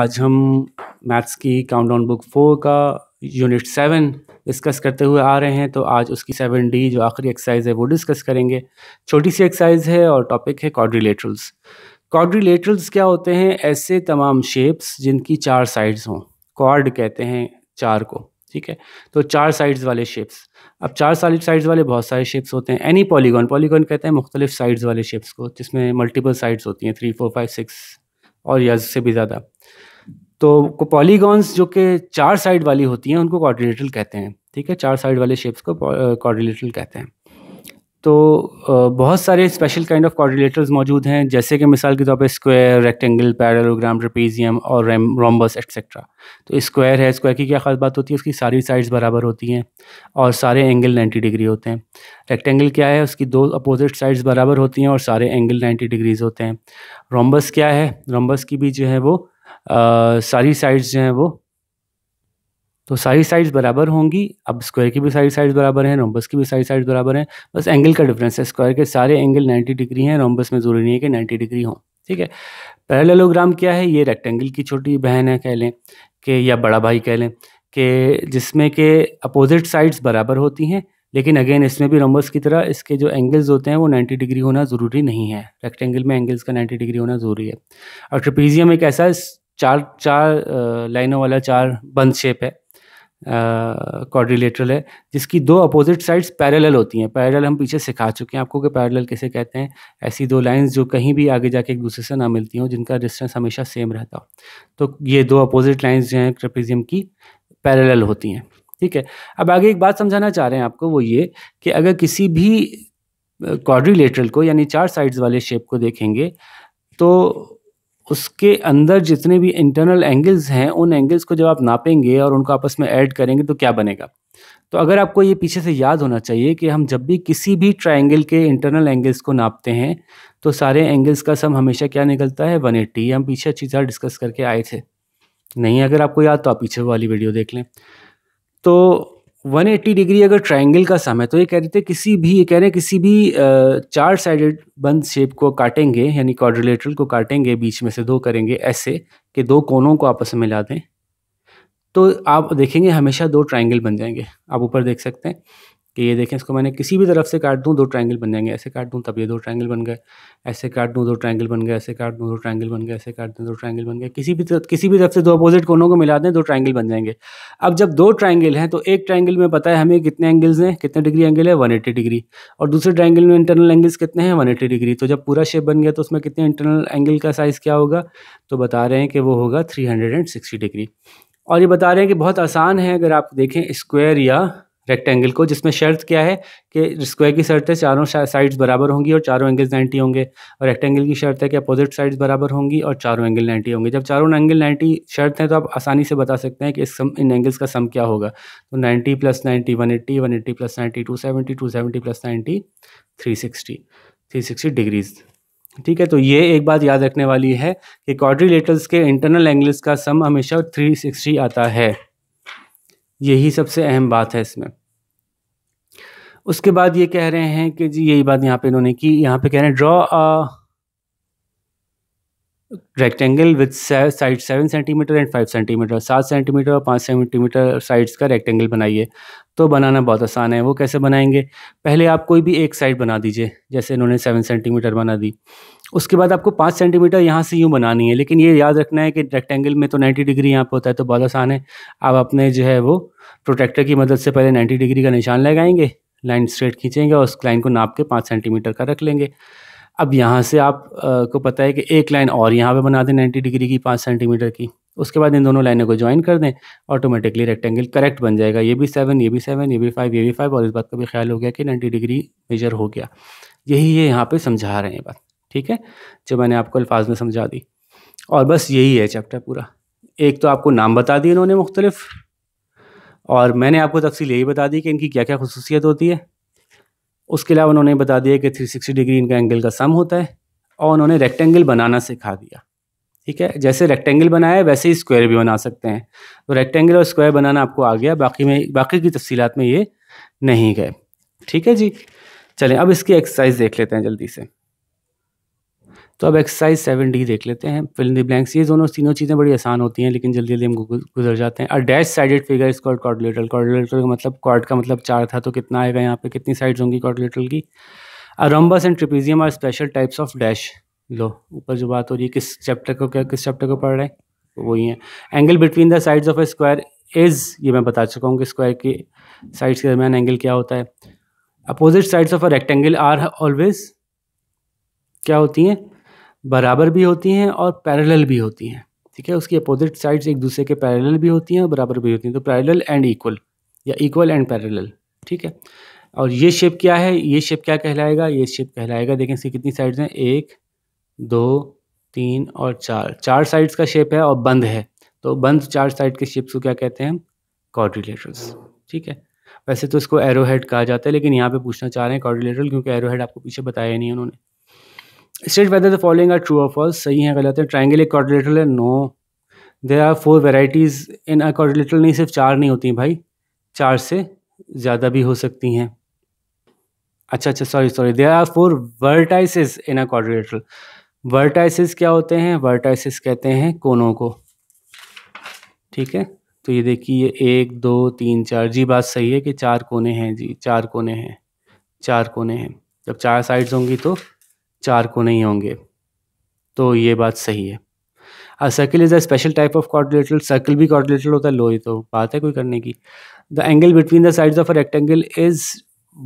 आज हम मैथ्स की काउंटडाउन बुक फोर का यूनिट सेवन डिस्कस करते हुए आ रहे हैं तो आज उसकी सेवन डी जो आखिरी एक्सरसाइज है वो डिस्कस करेंगे छोटी सी एक्सरसाइज है और टॉपिक है कॉड्रीलेटरल्स कॉड्रीलेटरल्स क्या होते हैं ऐसे तमाम शेप्स जिनकी चार साइड्स हों कॉर्ड कहते हैं चार को ठीक है तो चार साइड्स वाले शेप्स अब चार साइड साइड्स वाले बहुत सारे शेप्स होते हैं एनी पॉलीगॉन पॉलीगॉन कहते हैं मुख्तलिफ साइड्स वाले शेप्स को जिसमें मल्टीपल साइड्स होती हैं थ्री फोर फाइव सिक्स और यज से भी ज़्यादा तो पॉलीगॉन्स जो कि चार साइड वाली होती हैं उनको कॉर्डिनेटल कहते हैं ठीक है चार साइड वाले शेप्स को कॉर्डिनेटल कहते हैं तो बहुत सारे स्पेशल काइंड ऑफ कॉर्डिलेटर्स मौजूद हैं जैसे कि मिसाल के तौर पर स्क्वायर रेक्टेंगल पैरलोग्राम ट्रपीजियम और रोम्बस एक्सेट्रा तो स्क्वायर है स्क्वायर की क्या खास बात होती है उसकी सारी साइड्स बराबर होती हैं और सारे एंगल 90 डिग्री होते हैं रेक्टेंगल क्या है उसकी दो अपोजिट साइड्स बराबर होती हैं और सारे एंगल नाइन्टी डिग्रीज होते हैं रोम्बस क्या है रोम्बस की भी जो है वो आ, सारी साइड्स जो हैं वो तो सारी साइड्स बराबर होंगी अब स्क्वायर की भी सारी साइड्स बराबर हैं रोम्बस की भी सारी साइड्स बराबर हैं बस एंगल का डिफरेंस है स्क्वायर के सारे एंगल 90 डिग्री हैं रोम्बस में ज़रूरी नहीं है कि 90 डिग्री हों ठीक है पैरेललोग्राम क्या है ये रेक्टेंगल की छोटी बहन है कह लें कि या बड़ा भाई कह लें कि जिसमें के अपोजिट साइड्स बराबर होती हैं लेकिन अगेन इसमें भी रोम्बस की तरह इसके जो एंगल्स होते हैं वो 90 डिग्री होना ज़रूरी नहीं है रेक्टेंगल में एंगल्स का 90 डिग्री होना ज़रूरी है और ट्रपीजियम एक ऐसा चार चार लाइनों वाला चार बंद शेप है कॉर्डिलेटरल है जिसकी दो अपोजिट साइड्स पैरेलल होती हैं पैरेलल हम पीछे सिखा चुके हैं आपको कि पैरेलल कैसे कहते हैं ऐसी दो लाइंस जो कहीं भी आगे जाके एक दूसरे से ना मिलती हों जिनका डिस्टेंस हमेशा सेम रहता हो तो ये दो अपोजिट लाइंस जो हैं ट्रेपिजियम की पैरेलल होती हैं ठीक है अब आगे एक बात समझाना चाह रहे हैं आपको वो ये कि अगर किसी भी क्वाड्रिलेटरल को यानी चार साइड्स वाले शेप को देखेंगे तो उसके अंदर जितने भी इंटरनल एंगल्स हैं उन एंगल्स को जब आप नापेंगे और उनको आपस में ऐड करेंगे तो क्या बनेगा तो अगर आपको ये पीछे से याद होना चाहिए कि हम जब भी किसी भी ट्रायंगल के इंटरनल एंगल्स को नापते हैं तो सारे एंगल्स का सम हमेशा क्या निकलता है वन एट्टी हम पीछे अच्छी तरह डिस्कस करके आए थे नहीं अगर आपको याद तो आप पीछे वाली वीडियो देख लें तो 180 डिग्री अगर ट्रायंगल का सम है तो ये कह रहे थे किसी भी ये कह रहे हैं किसी भी चार साइडेड बंद शेप को काटेंगे यानी क्वाड्रिलेटरल को काटेंगे बीच में से दो करेंगे ऐसे कि दो कोनों को आपस में मिला दें तो आप देखेंगे हमेशा दो ट्रायंगल बन जाएंगे आप ऊपर देख सकते हैं कि ये देखें इसको मैंने किसी भी तरफ से काट दूँ दो ट्रायंगल बन जाएंगे ऐसे काट दूँ तब ये दो ट्रायंगल बन गए ऐसे काट दूँ दो ट्रायंगल बन गए ऐसे काट दूँ दो ट्रायंगल बन गए ऐसे काट दूँ दो ट्रायंगल बन गए किसी भी तरफ किसी भी तरफ से दो अपोजिट कोनों को मिला दें दो ट्रायंगल बन जाएंगे अब जब दो ट्रायंगल हैं तो एक ट्रायंगल में पता है हमें कितने एंगल्स हैं कितने डिग्री एंगल है वन एटी डिग्री और दूसरे ट्रायंगल में इंटरनल एंगल्स कितने हैं वन एटी डिग्री तो जब पूरा शेप बन गया तो उसमें कितने इंटरनल एंगल का साइज़ क्या होगा तो बता रहे हैं कि वो होगा three hundred and sixty degree और ये बता रहे हैं कि बहुत आसान है अगर आप देखें स्क्वायर या रेक्टेंगल को जिसमें शर्त क्या है कि स्क्वायर की शर्त है चारों साइड्स बराबर होंगी और चारों एंगल्स 90 होंगे और रेक्टेंगल की शर्त है कि अपोजिट साइड्स बराबर होंगी और चारों एंगल 90 होंगे जब चारों एंगल 90 शर्त हैं तो आप आसानी से बता सकते हैं कि इस सम इन एंगल्स का सम क्या होगा तो ninety plus ninety one eighty one eighty plus ninety two seventy two seventy plus ninety three sixty three sixty degrees ठीक है तो ये एक बात याद रखने वाली है कि क्वाड्रिलेटर्स के इंटरनल एंगल्स का सम हमेशा सिक्सटी आता है यही सबसे अहम बात है इसमें उसके बाद ये कह रहे हैं कि जी यही बात यहाँ पे इन्होंने की यहाँ पे कह रहे हैं draw a rectangle with side seven centimetre and five centimetre सात सेंटीमीटर और पाँच सेंटीमीटर साइड्स का रेक्टेंगल बनाइए तो बनाना बहुत आसान है वो कैसे बनाएंगे पहले आप कोई भी एक साइड बना दीजिए जैसे इन्होंने सेवन सेंटीमीटर बना दी उसके बाद आपको पाँच सेंटीमीटर यहाँ से यूँ बनानी है लेकिन ये याद रखना है कि रेक्टेंगल में तो नाइन्टी डिग्री यहाँ पर होता है तो बहुत आसान है आप अपने जो है वो प्रोटेक्टर की मदद से पहले नाइन्टी डिग्री का निशान लगाएंगे लाइन स्ट्रेट खींचेंगे और उस लाइन को नाप के पाँच सेंटीमीटर का रख लेंगे अब यहाँ से आप आ, को पता है कि एक लाइन और यहाँ पे बना दें नाइन्टी डिग्री की पाँच सेंटीमीटर की उसके बाद इन दोनों लाइनों को ज्वाइन कर दें ऑटोमेटिकली रेक्टेंगल करेक्ट बन जाएगा ये भी सेवन ये भी सेवन ये भी फाइव ये भी फाइव और इस बात का भी ख्याल हो गया कि नाइन्टी डिग्री मेजर हो गया यही ये यहाँ पर समझा रहे हैं बात ठीक है जो मैंने आपको अल्फाज में समझा दी और बस यही है चैप्टर पूरा एक तो आपको नाम बता दिए इन्होंने मुख्तलिफ और मैंने आपको तफसील यही बता दी कि इनकी क्या क्या खसूसियत होती है उसके अलावा उन्होंने बता दिया कि 360 डिग्री इनका एंगल का सम होता है और उन्होंने रेक्टेंगल बनाना सिखा दिया ठीक है जैसे रेक्टेंगल बनाया वैसे ही स्क्वायर भी बना सकते हैं तो रेक्टेंगल और स्क्वायर बनाना आपको आ गया बाकी में बाकी की तफसीत में ये नहीं गए ठीक है जी चलें अब इसकी एक्सरसाइज देख लेते हैं जल्दी से तो अब एक्सरसाइज सेवन डी देख लेते हैं फिल दी ब्लैंक्स ये दोनों तीनों चीज़ें बड़ी आसान होती हैं लेकिन जल्दी जल्दी हम गुजर जाते हैं और dash sided figure is called quadrilateral का मतलब कॉर्ड का मतलब चार था तो कितना आएगा यहाँ पे कितनी साइड्स होंगी कॉर्डिलेटर की a rhombus and trapezium are special types of dash लो ऊपर जो बात हो रही है किस चैप्टर को क्या किस चैप्टर को पढ़ रहे हैं वही है angle between the sides of a square is ये मैं बता चुका हूँ कि स्क्वायर के साइड्स के दरमियान एंगल क्या होता है opposite sides of a rectangle are always क्या होती हैं बराबर भी होती हैं और पैरेलल भी होती हैं ठीक है उसकी अपोजिट साइड्स एक दूसरे के पैरेलल भी होती हैं और बराबर भी होती हैं तो पैरेलल एंड इक्वल या इक्वल एंड पैरेलल ठीक है और ये शेप क्या है ये शेप क्या कहलाएगा ये शेप कहलाएगा देखें इसकी कितनी साइड्स हैं एक दो तीन और चार चार साइड्स का शेप है और बंद है तो बंद चार साइड के शेप्स को क्या कहते हैं कॉर्डिलेटर्स ठीक है वैसे तो इसको एरोहेड कहा जाता है लेकिन यहाँ पे पूछना चाह रहे हैं कॉर्डिलेटरल क्योंकि एरोहेड आपको पीछे बताया नहीं उन्होंने state whether the following are true of all सही है गलत है ट्राइंगल एक कॉर्डिलेटर है no there are four varieties in a quadrilateral नहीं सिर्फ चार नहीं होती भाई चार से ज़्यादा भी हो सकती हैं अच्छा अच्छा sorry sorry there are four vertices in a quadrilateral vertices क्या होते हैं वर्टाइसिस कहते हैं कोनों को ठीक है तो ये देखिए ये एक दो तीन चार जी बात सही है कि चार कोने हैं जी चार कोने हैं चार कोने हैं जब चार साइड्स होंगी तो चार को नहीं होंगे तो ये बात सही है a circle is a special type of quadrilateral circle भी कॉर्डिलेटरल होता है लो ही तो बात है कोई करने की the angle between the sides of a rectangle is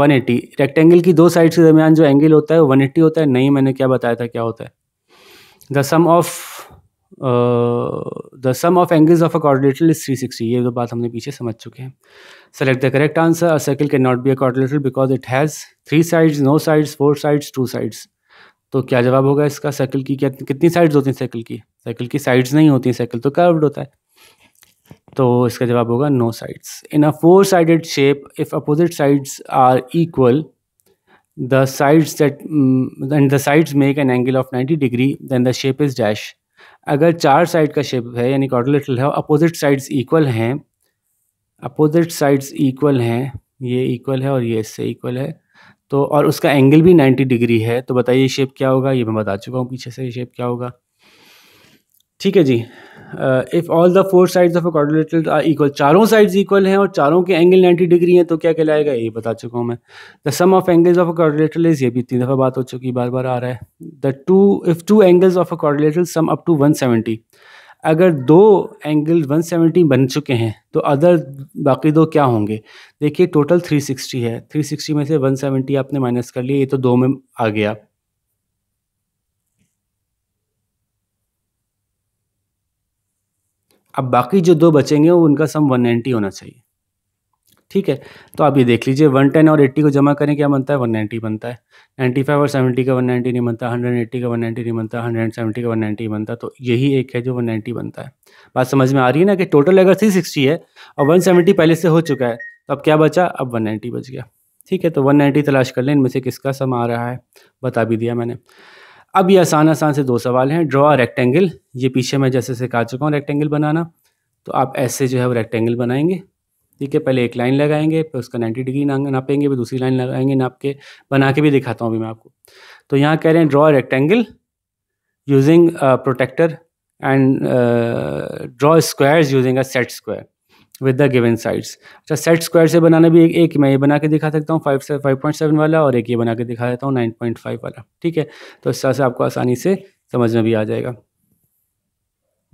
180 rectangle की दो साइड्स के दरमियान जो एंगल होता है वो 180 होता है नहीं मैंने क्या बताया था क्या होता है the sum of the sum of angles of a quadrilateral is sixty ये तो बात हमने पीछे समझ चुके हैं select the correct answer a circle can not be a quadrilateral because it has three sides no sides four sides two sides तो क्या जवाब होगा इसका साइकिल की क्या कितनी साइड्स होती हैं साइकिल की साइकिल की साइड्स नहीं होती हैं साइकिल तो कर्व्ड होता है तो इसका जवाब होगा no sides in a four sided shape if opposite sides are equal the sides that and the sides make an angle of 90 degree then the shape is dash अगर चार साइड का शेप है यानी कॉर्डिलेटरल है opposite sides equal हैं opposite sides equal हैं ये equal है और ये इससे इक्वल है तो और उसका एंगल भी 90 डिग्री है तो बताइए शेप क्या होगा ये मैं बता चुका हूँ पीछे से ये शेप क्या होगा ठीक है जी if all the four sides of a are equal चारों साइड्स इक्वल हैं और चारों के एंगल 90 डिग्री हैं तो क्या कहलाएगा ये बता चुका हूँ मैं the sum of angles of a is ये भी इतनी दफ़ा बात हो चुकी बार बार आ रहा है the two if two angles of a sum up to 170 अगर दो एंगल 170 बन चुके हैं तो अदर बाकी दो क्या होंगे देखिए टोटल 360 है 360 में से 170 आपने माइनस कर लिया ये तो दो में आ गया अब बाकी जो दो बचेंगे वो उनका सम 190 होना चाहिए ठीक है तो आप ये देख लीजिए वन टेन और एट्टी को जमा करें क्या बनता है वन नाइन्टी बनता है नाइन्टी फाइव और सेवेंटी का वन नाइन्टी नहीं बनता हंड्रेड एट्टी का वन नाइन्टी नहीं बनता हंड्रेड एंड सेवेंटी का वन नाइन्टी बनता तो यही एक है जो वन नाइन्टी बनता है बात समझ में आ रही है ना कि टोटल अगर थ्री सिक्सटी है और वन सेवेंटी पहले से हो चुका है तो अब क्या बचा अब वन नाइन्टी बच गया ठीक है तो वन नाइन्टी तलाश कर लें इनमें से किसका सम आ रहा है बता भी दिया मैंने अब ये आसान आसान से दो सवाल हैं ड्रॉ रेक्टेंगल ये पीछे मैं जैसे से कहा चुका हूँ रेक्टेंगल बनाना तो आप ऐसे जो है वो रेक्टेंगल बनाएंगे ठीक है पहले एक लाइन लगाएंगे फिर उसका नाइन्टी डिग्री नापेंगे फिर दूसरी लाइन लगाएंगे नाप के बना के भी दिखाता हूँ अभी मैं आपको तो यहाँ कह रहे हैं draw rectangle using protractor and draw squares using a set square with the given sides अच्छा सेट स्क्वायर से बनाना भी एक एक मैं ये बना के दिखा सकता हूँ फाइव से फाइव पॉइंट सेवन वाला और एक ये बना के दिखा देता हूँ नाइन पॉइंट फाइव वाला ठीक है तो इस तरह से आपको आसानी से समझ में भी आ जाएगा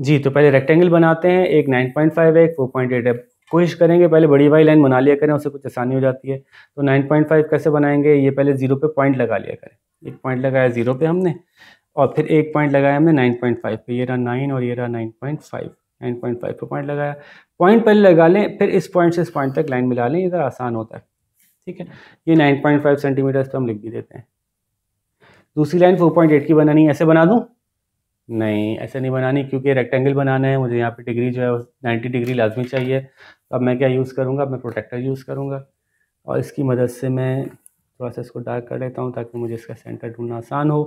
जी तो पहले रेक्टेंगल बनाते हैं एक नाइन पॉइंट फाइव है एक फोर पॉइंट एट है कोशिश करेंगे पहले बड़ी वाली लाइन बना लिया करें उससे कुछ आसानी हो जाती है तो नाइन पॉइंट फाइव कैसे बनाएंगे ये पहले ज़ीरो पे पॉइंट लगा लिया करें एक पॉइंट लगाया ज़ीरो पे हमने और फिर एक पॉइंट लगाया हमने नाइन पॉइंट फाइव पे ये रहा नाइन और ये रहा nine point five nine point five पे पॉइंट लगाया पॉइंट पहले लगा लें फिर इस पॉइंट से इस पॉइंट तक लाइन मिला लें इधर आसान होता है ठीक है ये नाइन पॉइंट फाइव सेंटीमीटर्स पर हम लिख भी देते हैं दूसरी लाइन फोर पॉइंट एट की बनानी है ऐसे बना दूँ नहीं ऐसे नहीं बनानी क्योंकि रेक्टेंगल बनाना है मुझे यहाँ पे डिग्री जो है नाइन्टी डिग्री लाजमी चाहिए तो अब मैं क्या यूज़ करूँगा मैं प्रोटेक्टर यूज़ करूँगा और इसकी मदद से मैं थोड़ा सा इसको डार्क कर लेता हूँ ताकि मुझे इसका सेंटर ढूंढना आसान हो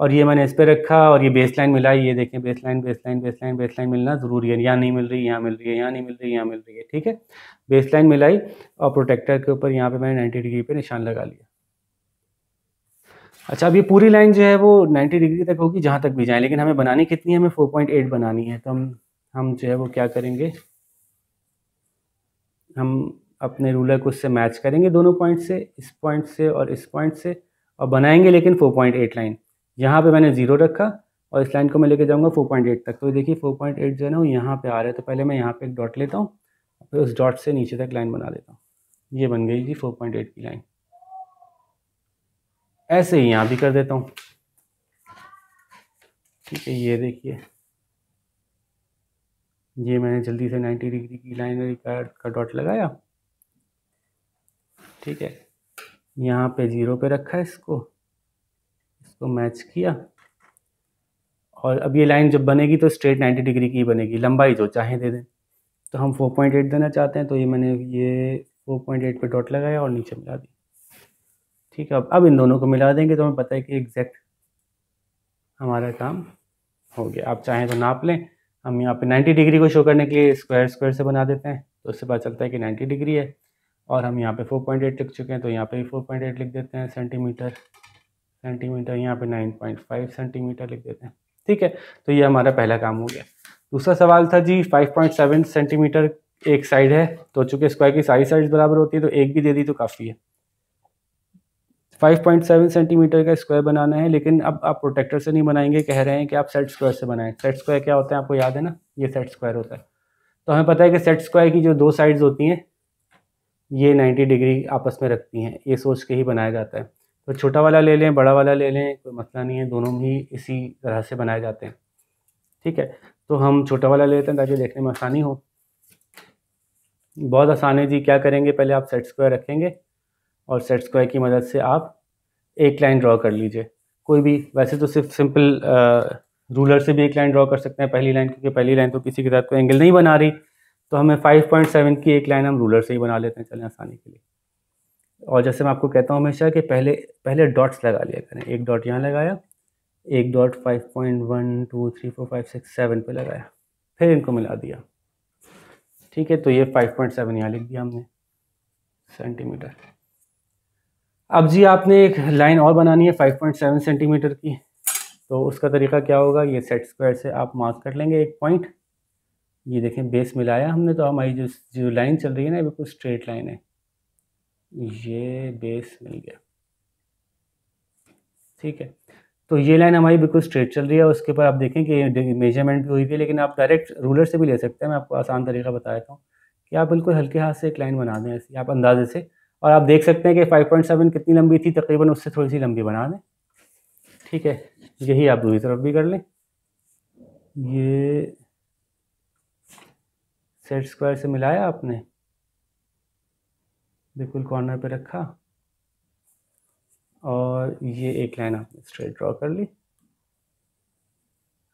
और ये मैंने इस पर रखा और ये बेस लाइन मिलाई ये देखें base line base line base line base line मिलना ज़रूरी है यहाँ नहीं मिल रही यहाँ मिल रही है यहाँ नहीं मिल रही यहाँ मिल रही है ठीक है बेस लाइन मिलाई और प्रोटेक्टर के ऊपर यहाँ पर मैंने नाइन्टी डिग्री पर निशान लगा लिया अच्छा अब ये पूरी लाइन जो है वो 90 डिग्री तक होगी जहाँ तक भी जाए लेकिन हमें बनानी कितनी है हमें 4.8 बनानी है तो हम हम जो है वो क्या करेंगे हम अपने रूलर को उससे मैच करेंगे दोनों पॉइंट से इस पॉइंट से और इस पॉइंट से और बनाएंगे लेकिन 4.8 लाइन यहाँ पे मैंने ज़ीरो रखा और इस लाइन को मैं लेके जाऊँगा फोर तक तो देखिए फोर जो है ना वो यहाँ पर आ रहा है तो पहले मैं यहाँ पर एक डॉट लेता हूँ फिर उस डॉट से नीचे तक लाइन बना देता हूँ ये बन गई जी फोर की लाइन ऐसे ही यहाँ भी कर देता हूँ ठीक है ये देखिए ये मैंने जल्दी से 90 डिग्री की लाइन का डॉट लगाया ठीक है यहाँ पे ज़ीरो पे रखा है इसको इसको मैच किया और अब ये लाइन जब बनेगी तो स्ट्रेट 90 डिग्री की बनेगी लंबाई जो चाहे दे दें तो हम 4.8 देना चाहते हैं तो ये मैंने ये 4.8 पे डॉट लगाया और नीचे मिला दी ठीक है अब अब इन दोनों को मिला देंगे तो हमें पता है कि एग्जैक्ट हमारा काम हो गया आप चाहें तो नाप लें हम यहाँ पे 90 डिग्री को शो करने के लिए स्क्वायर स्क्वायर से बना देते हैं तो उससे पता चलता है कि 90 डिग्री है और हम यहाँ पे 4.8 लिख चुके हैं तो यहाँ पे भी 4.8 लिख देते हैं सेंटीमीटर सेंटीमीटर यहाँ पे 9.5 सेंटीमीटर लिख देते हैं ठीक है तो ये हमारा पहला काम हो गया दूसरा सवाल था जी फाइव सेंटीमीटर एक साइड है तो चूँकि स्क्वायर की सारी साइज बराबर होती है तो एक भी दे दी तो काफ़ी है 5.7 सेंटीमीटर का स्क्वायर बनाना है लेकिन अब आप प्रोटेक्टर से नहीं बनाएंगे कह रहे हैं कि आप सेट स्क्वायर से बनाएं सेट स्क्वायर क्या होता है आपको याद है ना ये सेट स्क्वायर होता है तो हमें पता है कि सेट स्क्वायर की जो दो साइड्स होती हैं ये 90 डिग्री आपस में रखती हैं ये सोच के ही बनाया जाता है तो छोटा वाला ले लें बड़ा वाला ले लें कोई मसला नहीं है दोनों ही इसी तरह से बनाए जाते हैं ठीक है तो हम छोटा वाला लेते हैं ताकि देखने में आसानी हो बहुत आसान है जी क्या करेंगे पहले आप सेट स्क्वायर रखेंगे और सेट स्क्वायर की मदद से आप एक लाइन ड्रॉ कर लीजिए कोई भी वैसे तो सिर्फ सिंपल रूलर से भी एक लाइन ड्रॉ कर सकते हैं पहली लाइन क्योंकि पहली लाइन तो किसी के साथ कोई एंगल नहीं बना रही तो हमें 5.7 की एक लाइन हम रूलर से ही बना लेते हैं चलें आसानी के लिए और जैसे मैं आपको कहता हूँ हमेशा कि पहले पहले डॉट्स लगा लिया करें एक डॉट यहाँ लगाया एक dot five point one two three four five six seven पर लगाया फिर इनको मिला दिया ठीक है तो ये फाइव पॉइंट सेवन यहाँ लिख दिया हमने सेंटीमीटर अब जी आपने एक लाइन और बनानी है 5.7 सेंटीमीटर की तो उसका तरीका क्या होगा ये सेट स्क्वायर से आप मार्क कर लेंगे एक पॉइंट ये देखें बेस मिलाया हमने तो हमारी जो जो लाइन चल रही है ना बिल्कुल स्ट्रेट लाइन है ये बेस मिल गया ठीक है तो ये लाइन हमारी बिल्कुल स्ट्रेट चल रही है उसके ऊपर आप देखें कि मेजरमेंट भी हुई है लेकिन आप डायरेक्ट रूलर से भी ले सकते हैं मैं आपको आसान तरीका बताया था हूँ कि आप बिल्कुल हल्के हाथ से एक लाइन बना दें ऐसी आप अंदाजे से और आप देख सकते हैं कि 5.7 कितनी लंबी थी तकरीबन उससे थोड़ी सी लंबी बना दें ठीक है यही आप दूसरी तरफ भी कर लें ये सेट स्क्वायर से मिलाया आपने बिल्कुल कॉर्नर पे रखा और ये एक लाइन आपने स्ट्रेट ड्रॉ कर ली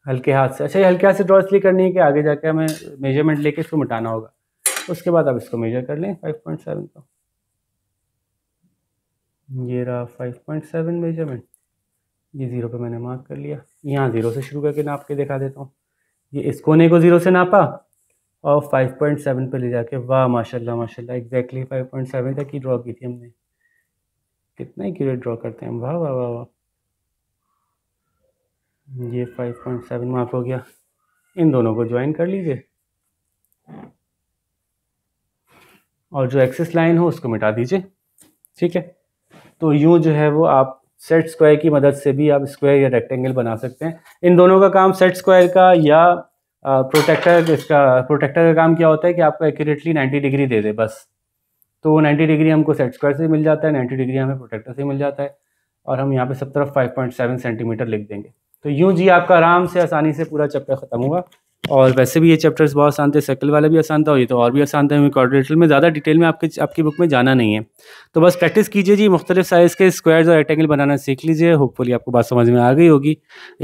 हल्के हाथ से अच्छा ये हल्के हाथ से ड्रॉ इसलिए करनी है कि आगे जाके हमें मेजरमेंट लेके इसको मिटाना होगा उसके बाद आप इसको मेजर कर लें 5.7 को ये रहा फाइव पॉइंट सेवन मेजरमेंट ये ज़ीरो पे मैंने मार्क कर लिया यहाँ ज़ीरो से शुरू करके नाप के दिखा देता हूँ ये इस कोने को ज़ीरो से नापा और फाइव पॉइंट सेवन पर ले जाके वाह माशाल्लाह माशाल्लाह एग्जैक्टली फाइव पॉइंट सेवन तक ही ड्रॉ की थी हमने कितना ही क्यूरेट ड्रॉ करते हैं वाह वाह वाह वाह ये फाइव पॉइंट सेवन मार्क हो गया इन दोनों को ज्वाइन कर लीजिए और जो एक्सेस लाइन हो उसको मिटा दीजिए ठीक है तो यूँ जो है वो आप सेट स्क्वायर की मदद से भी आप स्क्वायर या रेक्टेंगल बना सकते हैं इन दोनों का काम सेट स्क्वायर का या प्रोटेक्टर इसका प्रोटेक्टर का काम क्या होता है कि आपको एक्यूरेटली 90 डिग्री दे दे बस तो 90 डिग्री हमको सेट स्क्वायर से मिल जाता है 90 डिग्री हमें प्रोटेक्टर से मिल जाता है और हम यहाँ पे सब तरफ 5.7 सेंटीमीटर लिख देंगे तो यूं जी आपका आराम से आसानी से पूरा चैप्टर ख़त्म हुआ और वैसे भी ये चैप्टर्स बहुत आसान थे सर्कल वाला भी आसान था और ये तो और भी आसान था कॉर्डिनेटर में ज़्यादा डिटेल में आपके आपकी बुक में जाना नहीं है तो बस प्रैक्टिस कीजिए जी मुख्तलिफ साइज़ के स्क्वायर्स और रेक्टेंगल बनाना सीख लीजिए होपफुली आपको बात समझ में आ गई होगी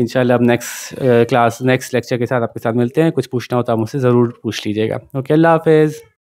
इन आप नेक्स्ट क्लास नेक्स्ट लेक्चर के साथ आपके साथ मिलते हैं कुछ पूछना हो तो आप मुझसे ज़रूर पूछ लीजिएगा ओके अल्लाह हाफिज़